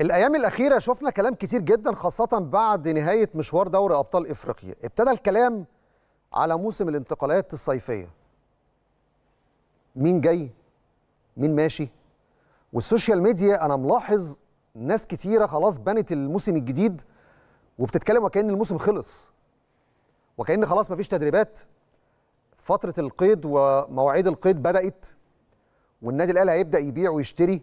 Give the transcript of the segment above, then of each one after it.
الايام الاخيره شفنا كلام كتير جدا خاصه بعد نهايه مشوار دوري ابطال افريقيا ابتدى الكلام على موسم الانتقالات الصيفيه مين جاي مين ماشي والسوشيال ميديا انا ملاحظ ناس كتيره خلاص بنت الموسم الجديد وبتتكلم وكأن الموسم خلص وكأن خلاص مفيش تدريبات فترة القيد ومواعيد القيد بدأت والنادي الأهلي هيبدأ يبيع ويشتري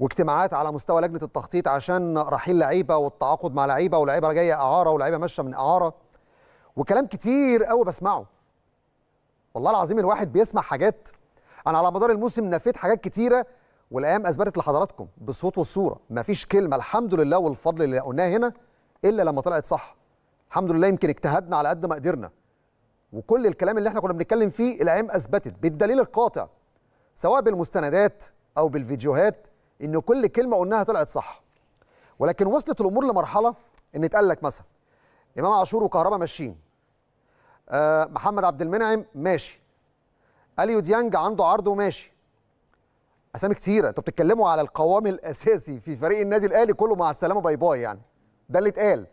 واجتماعات على مستوى لجنه التخطيط عشان رحيل لعيبه والتعاقد مع لعيبه ولعيبه جايه اعاره ولعيبه ماشيه من اعاره وكلام كتير قوي بسمعه والله العظيم الواحد بيسمع حاجات انا على مدار الموسم نفيت حاجات كتيره والايام اثبتت لحضراتكم بالصوت والصوره مفيش كلمه الحمد لله والفضل اللي قلناها هنا الا لما طلعت صح الحمد لله يمكن اجتهدنا على قد ما قدرنا وكل الكلام اللي احنا كنا بنتكلم فيه الايام اثبتت بالدليل القاطع سواء بالمستندات او بالفيديوهات ان كل كلمه قلناها طلعت صح ولكن وصلت الامور لمرحله ان اتقال لك مثلا امام عاشور وكهربا ماشيين أه محمد عبد المنعم ماشي اليو ديانج عنده عرض وماشي اسامي كتيره انتوا بتتكلموا على القوام الاساسي في فريق النادي الاهلي كله مع السلامه باي باي يعني ده اللي اتقال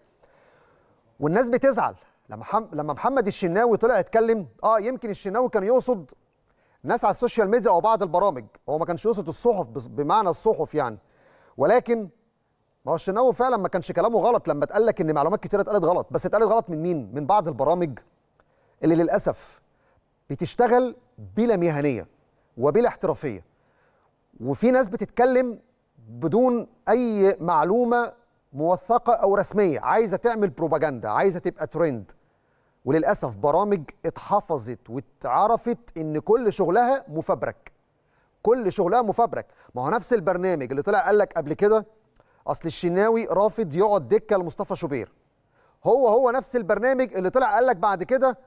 والناس بتزعل لما لما محمد الشناوي طلع اتكلم اه يمكن الشناوي كان يقصد ناس على السوشيال ميديا او بعض البرامج هو ما كانش يقصد الصحف بمعنى الصحف يعني ولكن ما هو الشناوي فعلا ما كانش كلامه غلط لما اتقال لك ان معلومات كتيره اتقالت غلط بس اتقالت غلط من مين من بعض البرامج اللي للاسف بتشتغل بلا مهنيه وبلا احترافيه وفي ناس بتتكلم بدون اي معلومه موثقه او رسميه عايزه تعمل بروباجندا عايزه تبقى ترند وللاسف برامج اتحفظت واتعرفت ان كل شغلها مفبرك كل شغلها مفبرك ما هو نفس البرنامج اللي طلع قال لك قبل كده اصل الشناوي رافض يقعد دكه لمصطفى شوبير هو هو نفس البرنامج اللي طلع قال لك بعد كده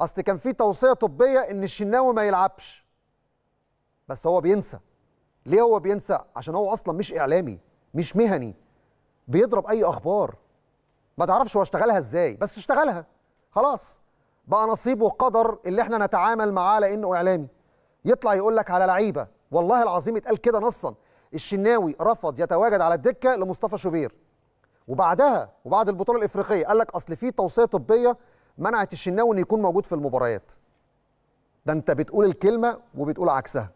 اصل كان في توصيه طبيه ان الشناوي ما يلعبش بس هو بينسى ليه هو بينسى عشان هو اصلا مش اعلامي مش مهني بيضرب اي اخبار ما تعرفش هو اشتغلها ازاي بس اشتغلها خلاص بقى نصيب وقدر اللي احنا نتعامل معاه لانه اعلامي يطلع يقول لك على لعيبه والله العظيم اتقال كده نصا الشناوي رفض يتواجد على الدكه لمصطفى شوبير وبعدها وبعد البطوله الافريقيه قال لك اصل في توصيه طبيه منعت الشناوي انه يكون موجود في المباريات ده انت بتقول الكلمه وبتقول عكسها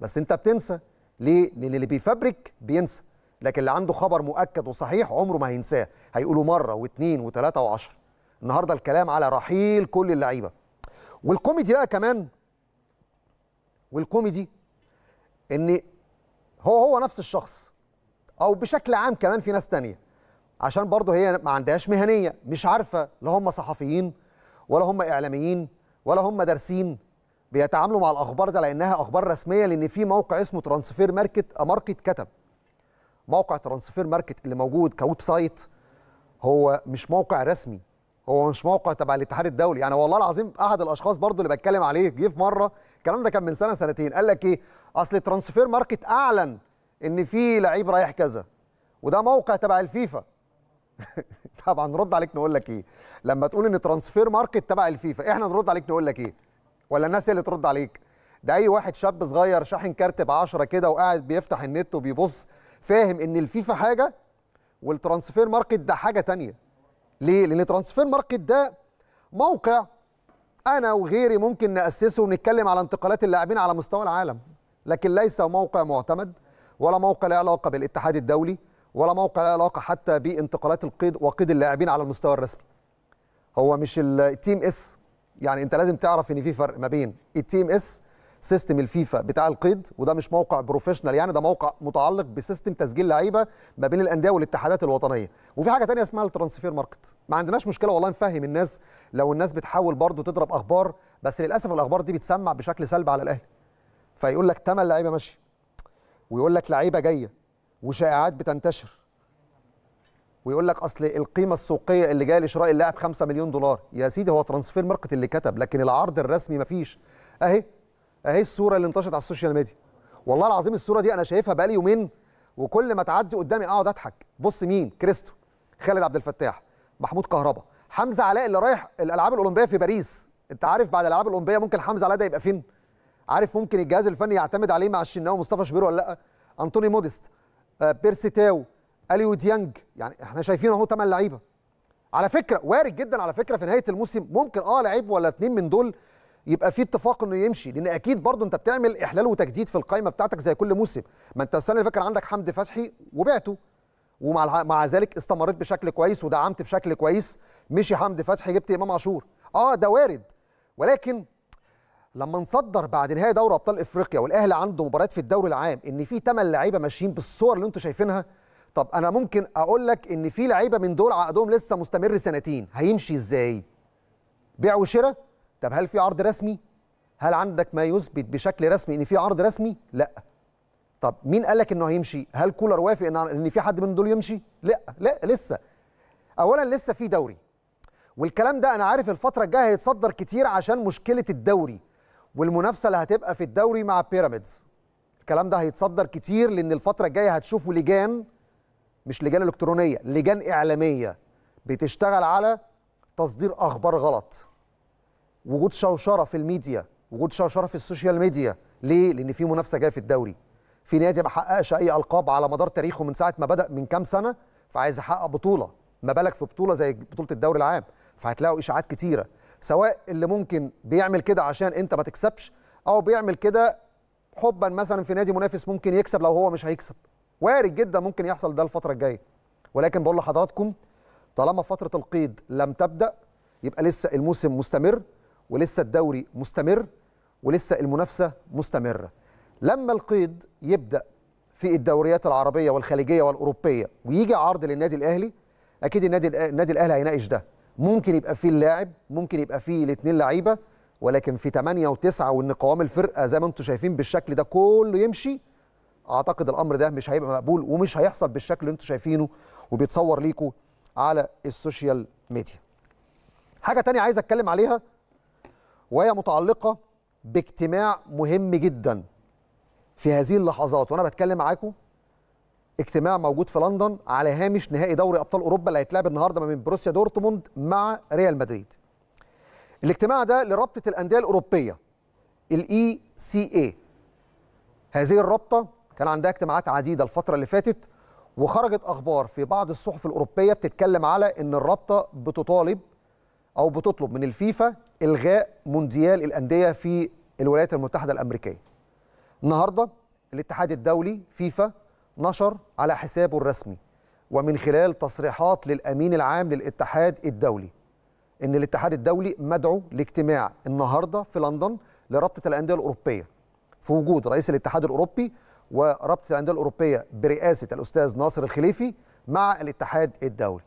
بس انت بتنسى ليه لان اللي بيفبرك بينسى لكن اللي عنده خبر مؤكد وصحيح عمره ما هينساه هيقوله مره واثنين وثلاثه وعشره النهارده الكلام على رحيل كل اللعيبه والكوميدي بقى كمان والكوميدي ان هو هو نفس الشخص او بشكل عام كمان في ناس تانية عشان برضه هي ما عندهاش مهنيه مش عارفه لا هم صحفيين ولا هم اعلاميين ولا هم دارسين بيتعاملوا مع الاخبار ده لانها اخبار رسميه لان في موقع اسمه ترانسفير ماركت ماركت كتب موقع ترانسفير ماركت اللي موجود كويب سايت هو مش موقع رسمي هو مش موقع تبع الاتحاد الدولي يعني والله العظيم احد الاشخاص برضو اللي بتكلم عليه جه في مره الكلام ده كان من سنه سنتين قال لك ايه اصل ترانسفير ماركت اعلن ان في لعيب رايح كذا وده موقع تبع الفيفا طبعا نرد عليك نقول لك ايه لما تقول ان ترانسفير ماركت تبع الفيفا احنا نرد عليك نقول لك ايه ولا الناس هي اللي ترد عليك ده اي واحد شاب صغير شاحن كارت ب 10 كده وقاعد بيفتح النت وبيبص فاهم ان الفيفا حاجه والترانسفير ماركت ده حاجه ثانيه ليه؟ لأن ترانسفير ماركت ده موقع أنا وغيري ممكن نأسسه ونتكلم على انتقالات اللاعبين على مستوى العالم لكن ليس موقع معتمد ولا موقع له علاقة بالاتحاد الدولي ولا موقع له علاقة حتى بانتقالات القيد وقيد اللاعبين على المستوى الرسمي هو مش التيم اس يعني انت لازم تعرف ان في فرق ما بين التيم اس سيستم الفيفا بتاع القيد وده مش موقع بروفيشنال يعني ده موقع متعلق بسيستم تسجيل لعيبه ما بين الانديه والاتحادات الوطنيه وفي حاجه ثانيه اسمها الترانسفير ماركت ما عندناش مشكله والله نفهم الناس لو الناس بتحاول برضه تضرب اخبار بس للاسف الاخبار دي بتسمع بشكل سلبي على الاهلي فيقول لك تمن لعيبه ماشيه ويقول لك لعيبه جايه وشائعات بتنتشر ويقول لك اصل القيمه السوقيه اللي جايه لشراء اللاعب 5 مليون دولار يا سيدي هو ترانسفير ماركت اللي كتب لكن العرض الرسمي مفيش اهي اهي الصوره اللي انتشرت على السوشيال ميديا والله العظيم الصوره دي انا شايفها بقالي يومين وكل ما تعدي قدامي اقعد اضحك بص مين كريستو خالد عبد الفتاح محمود كهربا حمزه علاء اللي رايح الالعاب الاولمبيه في باريس انت عارف بعد الالعاب الاولمبيه ممكن حمزه علاء ده يبقى فين عارف ممكن الجهاز الفني يعتمد عليه مع الشناوي ومصطفى شبير ولا لا انطوني موديست آه، بيرسي تاو اليو ديانج يعني احنا شايفين اهو ثمان لعيبه على فكره وارد جدا على فكره في نهايه الموسم ممكن اه لعيب ولا اتنين من دول يبقى في اتفاق انه يمشي لان اكيد برضه انت بتعمل احلال وتجديد في القائمه بتاعتك زي كل موسم ما انت السنه اللي فاتت عندك حمدي فتحي وبعته ومع مع ذلك استمريت بشكل كويس ودعمت بشكل كويس مشي حمدي فتحي جبت امام عاشور اه ده وارد ولكن لما نصدر بعد نهائي دوري ابطال افريقيا والاهلي عنده مباريات في الدوري العام ان في ثمان لعيبه ماشيين بالصور اللي انتم شايفينها طب انا ممكن اقول لك ان في لعيبه من دول عقدهم لسه مستمر سنتين هيمشي ازاي بيع وشراء طب هل في عرض رسمي هل عندك ما يثبت بشكل رسمي ان في عرض رسمي لا طب مين قال لك انه هيمشي هل كولر وافق ان في حد من دول يمشي لا لا لسه اولا لسه في دوري والكلام ده انا عارف الفتره الجايه هيتصدر كتير عشان مشكله الدوري والمنافسه اللي هتبقى في الدوري مع بيراميدز الكلام ده هيتصدر كتير لان الفتره الجايه هتشوفوا لجان مش لجان الكترونيه لجان اعلاميه بتشتغل على تصدير اخبار غلط وجود شوشره في الميديا وجود شوشره في السوشيال ميديا ليه لان في منافسه جايه في الدوري في نادي ما حققش اي القاب على مدار تاريخه من ساعه ما بدا من كام سنه فعايز يحقق بطوله ما بالك في بطوله زي بطوله الدوري العام فهتلاقوا اشاعات كتيره سواء اللي ممكن بيعمل كده عشان انت ما تكسبش او بيعمل كده حبا مثلا في نادي منافس ممكن يكسب لو هو مش هيكسب وارد جدا ممكن يحصل ده الفتره الجايه ولكن بقول لحضراتكم طالما فتره القيد لم تبدا يبقى لسه الموسم مستمر ولسه الدوري مستمر ولسه المنافسه مستمره لما القيد يبدا في الدوريات العربيه والخليجيه والاوروبيه ويجي عرض للنادي الاهلي اكيد النادي النادي الاهلي هيناقش ده ممكن يبقى فيه اللاعب ممكن يبقى فيه الاثنين لعيبه ولكن في 8 و9 وان قوام الفرقه زي ما انتم شايفين بالشكل ده كله يمشي اعتقد الامر ده مش هيبقى مقبول ومش هيحصل بالشكل اللي انتم شايفينه وبيتصور ليكم على السوشيال ميديا حاجه تانية عايز اتكلم عليها وهي متعلقه باجتماع مهم جدا في هذه اللحظات وانا بتكلم معاكم اجتماع موجود في لندن على هامش نهائي دوري ابطال اوروبا اللي هيتلعب النهارده ما بين بروسيا دورتموند مع ريال مدريد. الاجتماع ده لرابطه الانديه الاوروبيه الاي سي اي. هذه الرابطه كان عندها اجتماعات عديده الفتره اللي فاتت وخرجت اخبار في بعض الصحف الاوروبيه بتتكلم على ان الرابطه بتطالب او بتطلب من الفيفا الغاء مونديال الانديه في الولايات المتحده الامريكيه النهارده الاتحاد الدولي فيفا نشر على حسابه الرسمي ومن خلال تصريحات للامين العام للاتحاد الدولي ان الاتحاد الدولي مدعو لاجتماع النهارده في لندن لرابطه الانديه الاوروبيه في وجود رئيس الاتحاد الاوروبي ورابطه الانديه الاوروبيه برئاسه الاستاذ ناصر الخليفي مع الاتحاد الدولي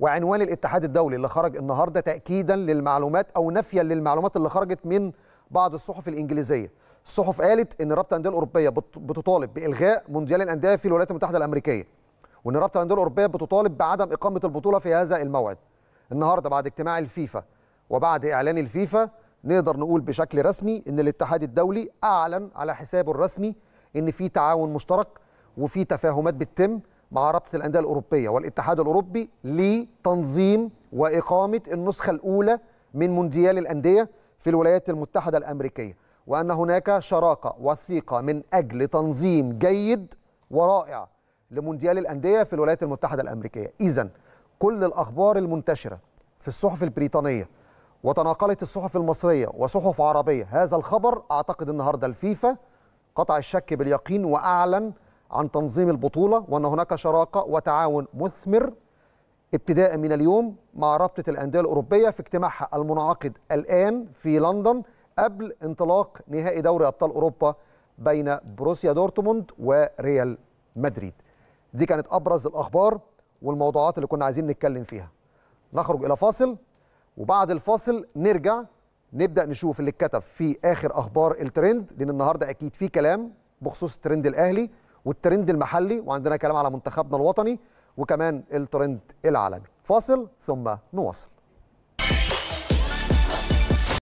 وعنوان الاتحاد الدولي اللي خرج النهارده تاكيدا للمعلومات او نفيا للمعلومات اللي خرجت من بعض الصحف الانجليزيه الصحف قالت ان رابطه الانديه الاوروبيه بتطالب بالغاء مونديال الانديه في الولايات المتحده الامريكيه وان رابطه الانديه الاوروبيه بتطالب بعدم اقامه البطوله في هذا الموعد النهارده بعد اجتماع الفيفا وبعد اعلان الفيفا نقدر نقول بشكل رسمي ان الاتحاد الدولي اعلن على حسابه الرسمي ان في تعاون مشترك وفي تفاهمات بتتم مع رابطه الانديه الاوروبيه والاتحاد الاوروبي لتنظيم واقامه النسخه الاولى من مونديال الانديه في الولايات المتحده الامريكيه وان هناك شراكه وثيقه من اجل تنظيم جيد ورائع لمونديال الانديه في الولايات المتحده الامريكيه اذا كل الاخبار المنتشره في الصحف البريطانيه وتناقلت الصحف المصريه وصحف عربيه هذا الخبر اعتقد النهارده الفيفا قطع الشك باليقين واعلن عن تنظيم البطولة وأن هناك شراكة وتعاون مثمر ابتداء من اليوم مع رابطة الأندية الأوروبية في اجتماعها المنعقد الآن في لندن قبل انطلاق نهائي دوري أبطال أوروبا بين بروسيا دورتموند وريال مدريد دي كانت أبرز الأخبار والموضوعات اللي كنا عايزين نتكلم فيها نخرج إلى فاصل وبعد الفاصل نرجع نبدأ نشوف اللي اتكتب في آخر أخبار الترند لأن النهاردة أكيد في كلام بخصوص الترند الأهلي والترند المحلي وعندنا كلام على منتخبنا الوطني وكمان الترند العالمي فاصل ثم نواصل